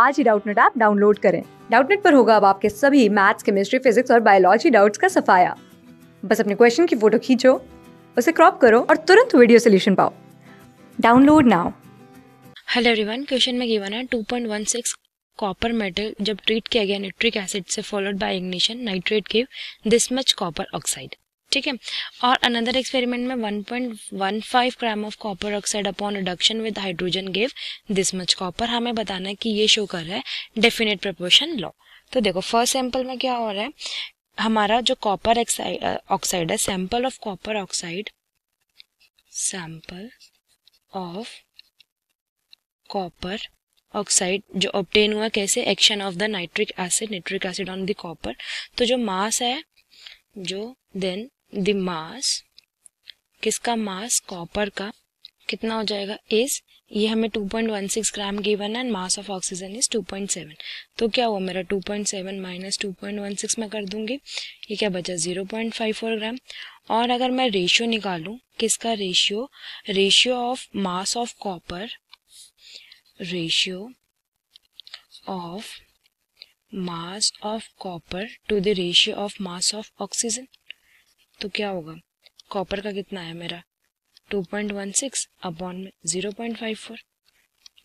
आज ही Doubtnut app download करें डाउटनेट पर होगा अब आपके सभी मैथ्स केमिस्ट्री फिजिक्स और बायोलॉजी डाउट्स का सफाया बस अपने क्वेश्चन की फोटो खींचो उसे क्रॉप करो और तुरंत वीडियो सोल्यूशन पाओ download now hello everyone question में गिवन है 2.16 कॉपर मेटल जब ट्रीट किया गया निट्रिक एसिड से followed by ignition nitrate give this much copper oxide ठीक है और अनदर एक्सपेरिमेंट में 1.15 gram of copper oxide upon reduction with hydrogen give this much copper हमें बताना है कि ये शो कर रहा है डेफिनेट प्रपोर्शन लॉ तो देखो फर्स्ट सैंपल में क्या हो रहा है हमारा जो कॉपर ऑक्साइड है sample of copper oxide sample of copper oxide जो ऑप्टेन हुआ कैसे action of the nitric acid nitric acid on the copper तो जो मास है जो देन द मास किसका मास कॉपर का कितना हो जाएगा इज ये हमें 2.16 gram given and mass of oxygen is 2.7 तो क्या हुआ मेरा 2.7 माइनस 2.16 मैं कर दूंगी ये क्या बचा 0.54 ग्राम और अगर मैं रेशियो निकालू किसका ratio ratio of mass of copper ratio of mass of copper to the ratio of mass of oxygen तो क्या होगा कॉपर का कितना है मेरा 2.16 अपॉन में जीरो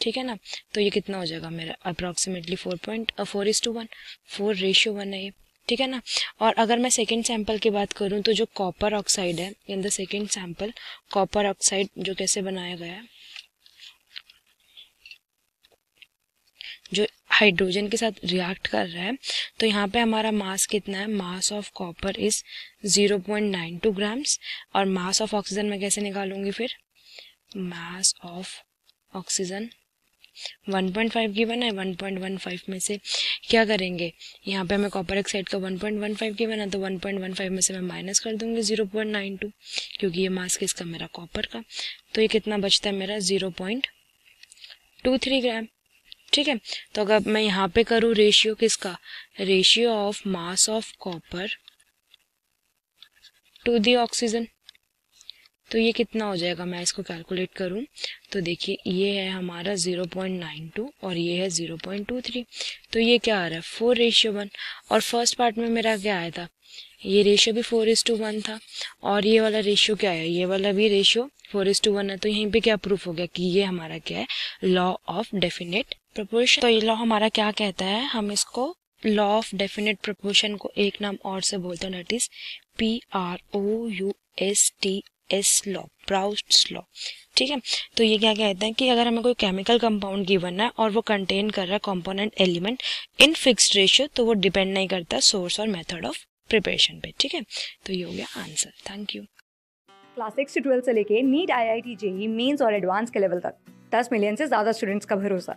ठीक है ना तो ये कितना हो जाएगा मेरा approximately four point four is to one four ratio one है ये ठीक है ना और अगर मैं सेकेंड सैंपल की बात करूँ तो जो कॉपर ऑक्साइड है in the second sample copper oxide जो कैसे बनाया गया है हाइड्रोजन के साथ रिएक्ट कर रहा है तो यहाँ पे हमारा मास कितना है mass of copper is zero point nine two grams और मास ऑफ ऑक्सीजन मैं कैसे निकालूंगी फिर मास ऑफ ऑक्सीजन 1.5 गिवन है 1.15 में से क्या करेंगे यहाँ पे हमें कॉपर ऑक्साइड का 1.15 गिवन है तो 1.15 में से मैं माइनस कर दूंगी 0.92 क्योंकि ये मास किसका मेरा कॉपर का तो ये कितना बचता है मेरा 0.23 ग्राम ठीक है तो अगर मैं यहाँ पे करूँ रेशियो किसका ratio of mass of copper to the oxygen तो ये कितना हो जाएगा मैं इसको कैलकुलेट करूँ तो देखिए ये है हमारा 0.92 और ये है 0.23 तो ये क्या आ रहा है फोर रेशियो वन और फर्स्ट पार्ट में मेरा क्या आया था ये रेशियो भी फोर इज टू वन था और ये वाला रेशियो क्या है ये वाला भी ratio four is to one है तो यहीं पे क्या प्रूफ हो गया कि ये हमारा क्या है लॉ ऑफ डेफिनेट प्रपोशन तो ये लॉ हमारा क्या कहता है हम इसको लॉ ऑफ डेफिनेट प्रपोशन को एक नाम और से बोलते हैं that is P R O U S T S law Proust law ठीक है तो ये क्या कहते हैं कि अगर हमें कोई केमिकल कंपाउंड गिवन है और वो कंटेन कर रहा है component element in fix ratio तो वो डिपेंड नहीं करता सोर्स और मेथड ऑफ प्रिपरेशन पे ठीक है तो ये हो गया answer thank you class six से से लेके नीट आई आई टी जेई मेन्स और एडवांस के लेवल तक दस मिलियन से ज़्यादा स्टूडेंट्स का भरोसा